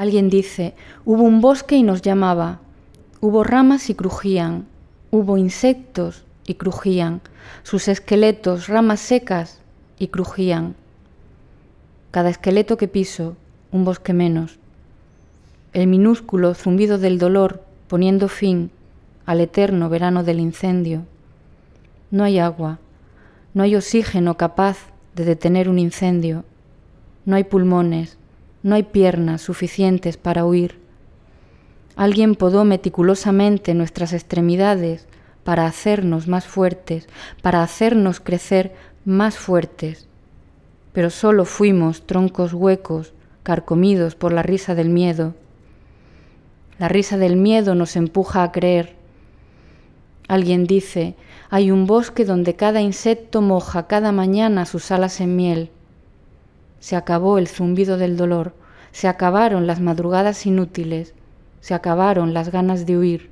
Alguien dice, hubo un bosque y nos llamaba, hubo ramas y crujían, hubo insectos y crujían, sus esqueletos, ramas secas y crujían. Cada esqueleto que piso, un bosque menos. El minúsculo zumbido del dolor poniendo fin al eterno verano del incendio. No hay agua, no hay oxígeno capaz de detener un incendio, no hay pulmones, no hay piernas suficientes para huir. Alguien podó meticulosamente nuestras extremidades para hacernos más fuertes, para hacernos crecer más fuertes. Pero solo fuimos troncos huecos, carcomidos por la risa del miedo. La risa del miedo nos empuja a creer. Alguien dice, hay un bosque donde cada insecto moja cada mañana sus alas en miel se acabó el zumbido del dolor, se acabaron las madrugadas inútiles, se acabaron las ganas de huir.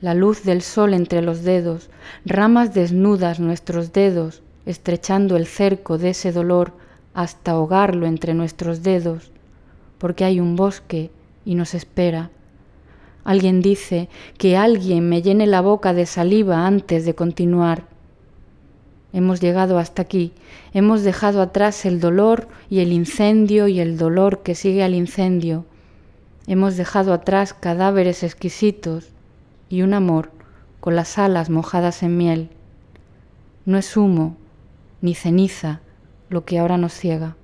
La luz del sol entre los dedos, ramas desnudas nuestros dedos, estrechando el cerco de ese dolor hasta ahogarlo entre nuestros dedos, porque hay un bosque y nos espera. Alguien dice que alguien me llene la boca de saliva antes de continuar. Hemos llegado hasta aquí, hemos dejado atrás el dolor y el incendio y el dolor que sigue al incendio. Hemos dejado atrás cadáveres exquisitos y un amor con las alas mojadas en miel. No es humo ni ceniza lo que ahora nos ciega.